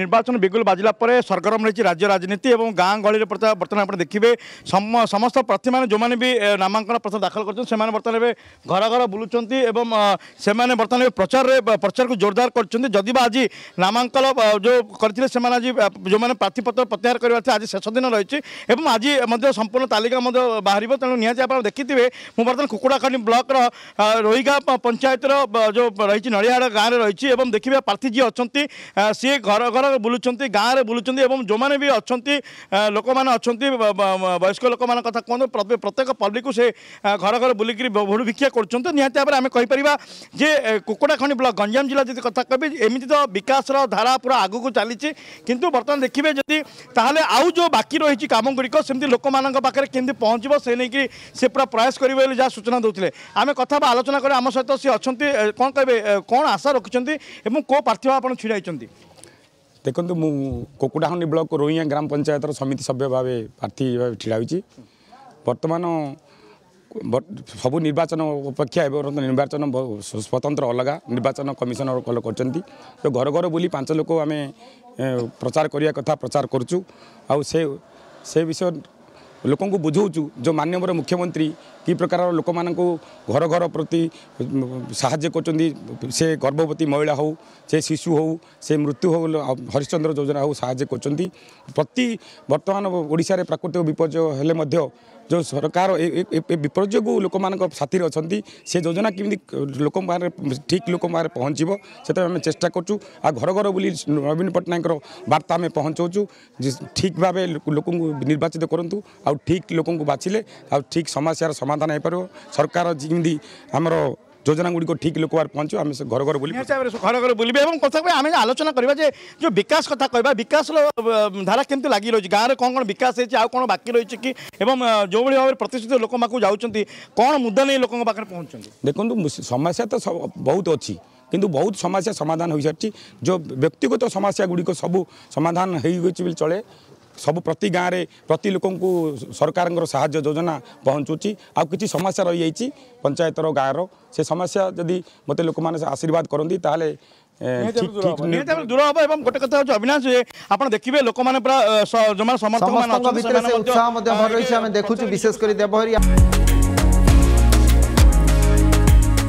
निर्वाचन बिगुल बाजिला परे सरगरम रहिछि राज्य राजनीति एवं गां गली प्रचार वर्तमान आपण देखिबे समस्त प्रतिमान जो माने भी नामांकन पत्र दाखल करछन सेमाने माने वर्तमान घर घर बुलुचोन्ती एवं सेमाने माने वर्तमान प्रचार रे प्रचार को जोरदार करछन्ती जदि बा आज नामांकन जो करथिले से माने जो माने प्रार्थी पत्र प्रत्याहार करबा आजि शेष दिन रहिछि एवं आजि मध्य संपूर्ण तालिका मध्य बाहरिबो तनो निया जा आपण देखिथिबे मु वर्तमान कुकुडाखानी ब्लॉक रो रोहिगा पंचायत रो जो रहिछि नळियाड गां रे रहिछि एवं देखिबे प्रार्थी जी अछन्ती से घर ଘର ବୁଲୁଛନ୍ତି ଗାଁରେ ବୁଲୁଛନ୍ତି ଏବଂ ଯେଉଁମାନେ ବି ଅଛନ୍ତି ଲୋକମାନେ ଅଛନ୍ତି ବୟସ୍କ ଲୋକମାନଙ୍କ କଥା କୁହନ୍ତୁ ପ୍ରତ୍ୟେକ ପବ୍ଲିକକୁ ସେ ଘର ଘର ବୁଲିକିରି ଭୋଟ ଭିକ୍ଷା କରୁଛନ୍ତି ନିହାତି ଭାବରେ ଆମେ କହିପାରିବା ଯେ କୁକୁଡ଼ାଖଣି ବ୍ଲକ ଗଞ୍ଜାମ ଜିଲ୍ଲା ଯଦି କଥା କହିବି ଏମିତି ତ ବିକାଶର ଧାରା ପୁରା ଆଗକୁ ଚାଲିଛି କିନ୍ତୁ ବର୍ତ୍ତମାନ ଦେଖିବେ ଯଦି ତାହେଲେ ଆଉ ଯେଉଁ ବାକି ରହିଛି କାମଗୁଡ଼ିକ ସେମିତି ଲୋକମାନଙ୍କ ପାଖରେ କେମିତି ପହଞ୍ଚିବ ସେ ନେଇକି ସେ ପୁରା ପ୍ରୟାସ କରିବେ ବୋଲି ଯାହା ସୂଚନା ଦେଉଥିଲେ ଆମେ କଥା ବା ଆଲୋଚନା କରି ଆମ ସହିତ ସେ ଅଛନ୍ତି କ'ଣ କହିବେ କ'ଣ ଆଶା ରଖିଛନ୍ତି ଏବଂ କେଉଁ ପ୍ରାର୍ଥୀ ଆପଣ ଛିଡ଼ା ହେଇଛନ୍ତି देख्नु मु कुडाहाँ ब्लक रोहियाँ ग्राम पंचायत समिति सभ्य भावे प्रार्थी भाव ठिराउँछ बर्तमान सब निर्वाचन अपेक्षा एउटा निर्वाचन स्वतन्त्र अलग निर्वाचन कमिसनर चाहिँ त घर घर बुली पाँच लोक आमे प्रचार कथा प्रचार गर्छु आउँछ लो बुझाउँछु जो मान्यवर मुख्यमन्त्री की प्रकार लोक म घर घर प्रति से गर्भवती महिला मृत्यु हो हौ योजना हो हरिश्चा गर्छ प्रति बर्तमान ओडा प्राकृतिक विपर्चय हो ଯେଉଁ ସରକାର ଏ ବିପଦ ଯୋଗୁଁ ଲୋକମାନଙ୍କ ସାଥିରେ ଅଛନ୍ତି ସେ ଯୋଜନା କେମିତି ଲୋକଙ୍କ ପାଖରେ ଠିକ୍ ଲୋକଙ୍କ ପାଖରେ ପହଞ୍ଚିବ ସେଥିପାଇଁ ଆମେ ଚେଷ୍ଟା କରୁଛୁ ଆଉ ଘର ଘର ବୁଲି ନବୀନ ପଟ୍ଟନାୟକଙ୍କର ବାର୍ତ୍ତା ଆମେ ପହଞ୍ଚାଉଛୁ ଠିକ୍ ଭାବେ ଲୋକଙ୍କୁ ନିର୍ବାଚିତ କରନ୍ତୁ ଆଉ ଠିକ୍ ଲୋକଙ୍କୁ ବାଛିଲେ ଆଉ ଠିକ୍ ସମସ୍ୟାର ସମାଧାନ ହୋଇପାରିବ ସରକାର ଯେମିତି ଆମର যোজনা গুড়ি ঠিক লোক পঞ্চু আমি ঘর ঘর বুলবু ঘর ঘর বুলবি এবং কথা আমি আলোচনা করা যে যে বিকাশ কথা কহা বিকাশ ধারা কেমি লাগি রয়েছে গাঁরে কম কোণ বিকাশ হয়েছে আউ কোণ বাকি রয়েছে কি এবং যেভাবে ভাবে প্রতিশ্রুতি লোক পাখু যাচ্ছেন কোণ মুদ্দা নিয়ে লোক পাখে পৌঁছুন দেখুন সমস্যা তো বহুত অছি কিন্তু বহুত সমস্যা সমাধান হয়ে সারিছে যে ব্যক্তিগত সমস্যাগুড়ি সবু সমাধান হয়ে গেছে বলে চলে ସବୁ ପ୍ରତି ଗାଁରେ ପ୍ରତି ଲୋକଙ୍କୁ ସରକାରଙ୍କର ସାହାଯ୍ୟ ଯୋଜନା ପହଞ୍ଚୁଛି ଆଉ କିଛି ସମସ୍ୟା ରହିଯାଇଛି ପଞ୍ଚାୟତର ଗାଁର ସେ ସମସ୍ୟା ଯଦି ମୋତେ ଲୋକମାନେ ଆଶୀର୍ବାଦ କରନ୍ତି ତାହେଲେ ଦୂର ହବ ଏବଂ ଗୋଟେ କଥା ହେଉଛି ଅବିନାଶ ଆପଣ ଦେଖିବେ ଲୋକମାନେ ପୁରା ଜମା ସମର୍ଥକ ଭିତରେ ଉତ୍ସାହ ମଧ୍ୟ ଭଲ ରହିଛି ଆମେ ଦେଖୁଛୁ ବିଶେଷ କରି ଦେବହରିଆ